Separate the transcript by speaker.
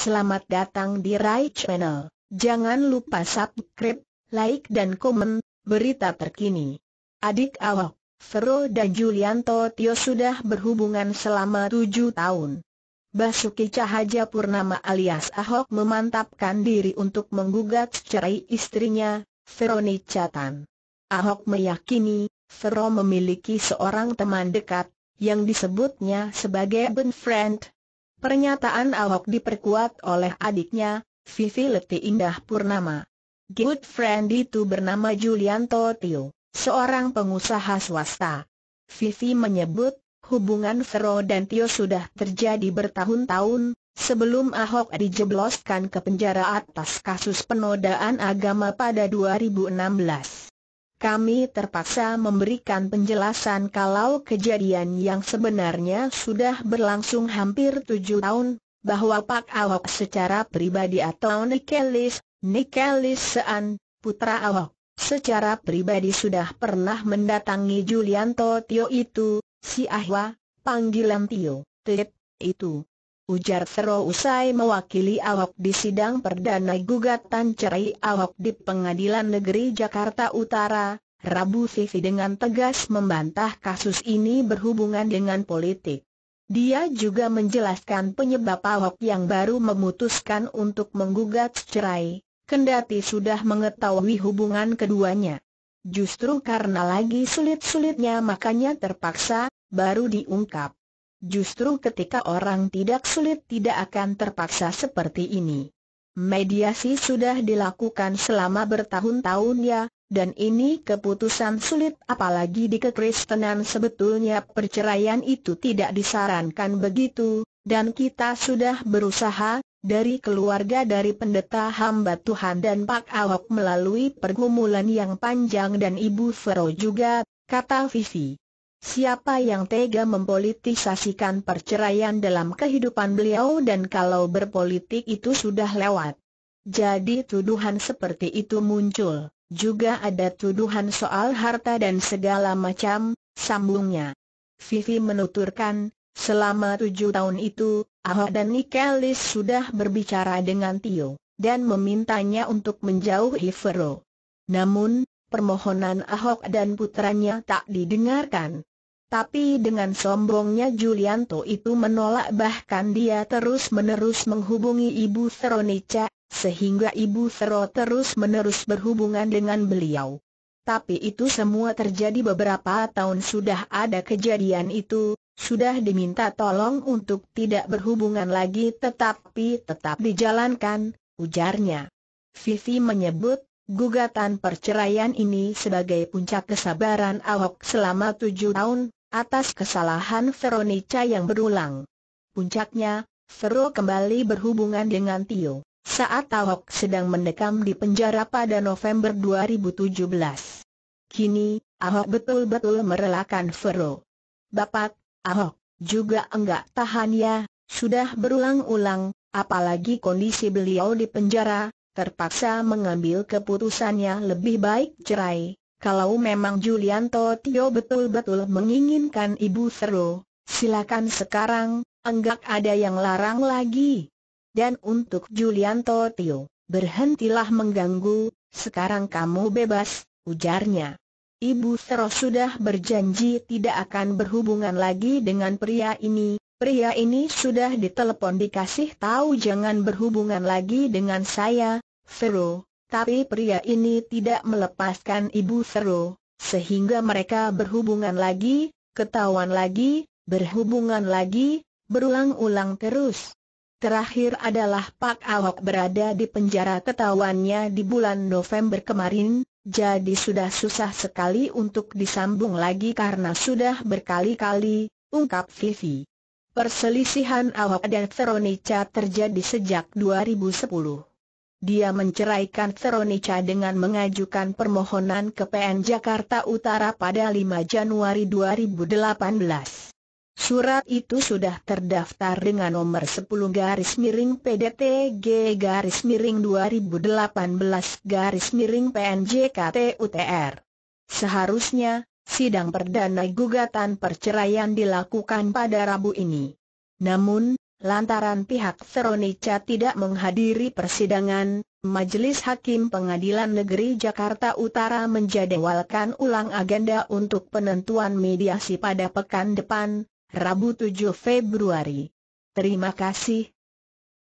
Speaker 1: Selamat datang di Rai Channel. Jangan lupa subscribe, like dan komen, berita terkini. Adik awak, Vero dan Julianto Tio sudah berhubungan selama tujuh tahun. Basuki Cahaja Purnama alias Ahok memantapkan diri untuk menggugat cerai istrinya, Veroni Chatan. Ahok meyakini, Vero memiliki seorang teman dekat, yang disebutnya sebagai Ben Friend, Pernyataan Ahok diperkuat oleh adiknya, Vivi Leti Indah Purnama. Good friend itu bernama Julian Tio, seorang pengusaha swasta. Vivi menyebut, hubungan Vero dan Tio sudah terjadi bertahun-tahun, sebelum Ahok dijebloskan ke penjara atas kasus penodaan agama pada 2016 kami terpaksa memberikan penjelasan kalau kejadian yang sebenarnya sudah berlangsung hampir tujuh tahun, bahwa Pak Awok secara pribadi atau Nikelis, Nikelis Sean, putra Awok, secara pribadi sudah pernah mendatangi Julianto Tio itu, si Ahwa, panggilan Tio, Tit, itu, ujar Sero usai mewakili Awok di sidang perdana gugatan cerai Awok di Pengadilan Negeri Jakarta Utara, Rabu Vivi dengan tegas membantah kasus ini berhubungan dengan politik. Dia juga menjelaskan penyebab Awok yang baru memutuskan untuk menggugat cerai, kendati sudah mengetahui hubungan keduanya. Justru karena lagi sulit-sulitnya makanya terpaksa, baru diungkap. Justru ketika orang tidak sulit tidak akan terpaksa seperti ini. Mediasi sudah dilakukan selama bertahun-tahun ya, dan ini keputusan sulit apalagi di kekristenan sebetulnya perceraian itu tidak disarankan begitu, dan kita sudah berusaha, dari keluarga dari pendeta hamba Tuhan dan Pak Ahok melalui pergumulan yang panjang dan Ibu Vero juga, kata Vivi. Siapa yang tega mempolitisasikan perceraian dalam kehidupan beliau dan kalau berpolitik itu sudah lewat. Jadi tuduhan seperti itu muncul, juga ada tuduhan soal harta dan segala macam, sambungnya. Vivi menuturkan, selama tujuh tahun itu, Ahok dan Nikelis sudah berbicara dengan Tio, dan memintanya untuk menjauhi Vero. Namun, permohonan Ahok dan putranya tak didengarkan. Tapi dengan sombongnya Julianto itu menolak bahkan dia terus-menerus menghubungi Ibu Veronica, sehingga Ibu Vero terus-menerus berhubungan dengan beliau. Tapi itu semua terjadi beberapa tahun sudah ada kejadian itu, sudah diminta tolong untuk tidak berhubungan lagi tetapi tetap dijalankan, ujarnya. Vivi menyebut, gugatan perceraian ini sebagai puncak kesabaran Ahok selama tujuh tahun, atas kesalahan Veronica yang berulang. Puncaknya, Vero kembali berhubungan dengan Tio saat Ahok sedang mendekam di penjara pada November 2017. Kini, Ahok betul-betul merelakan Vero. Bapak, Ahok, juga enggak tahan ya, sudah berulang-ulang, apalagi kondisi beliau di penjara, terpaksa mengambil keputusannya lebih baik cerai, kalau memang Julianto Tio betul-betul menginginkan Ibu Sero, silakan sekarang, enggak ada yang larang lagi. Dan untuk Julianto Tio, berhentilah mengganggu, sekarang kamu bebas, ujarnya. Ibu Sero sudah berjanji tidak akan berhubungan lagi dengan pria ini, pria ini sudah ditelepon dikasih tahu jangan berhubungan lagi dengan saya, Seru. Tapi pria ini tidak melepaskan ibu seru, sehingga mereka berhubungan lagi, ketahuan lagi, berhubungan lagi, berulang-ulang terus. Terakhir adalah Pak Ahok berada di penjara ketahuannya di bulan November kemarin, jadi sudah susah sekali untuk disambung lagi karena sudah berkali-kali, ungkap Vivi. Perselisihan Ahok dan Veronica terjadi sejak 2010 dia menceraikan Veronica dengan mengajukan permohonan ke PN Jakarta Utara pada 5 Januari 2018. Surat itu sudah terdaftar dengan nomor 10 garis miring PDTG garis miring 2018 garis miring PNJKT UTR. Seharusnya, sidang perdana gugatan perceraian dilakukan pada Rabu ini. Namun, Lantaran pihak Veronica tidak menghadiri persidangan, Majelis Hakim Pengadilan Negeri Jakarta Utara menjadwalkan ulang agenda untuk penentuan mediasi pada pekan depan, Rabu 7 Februari. Terima kasih,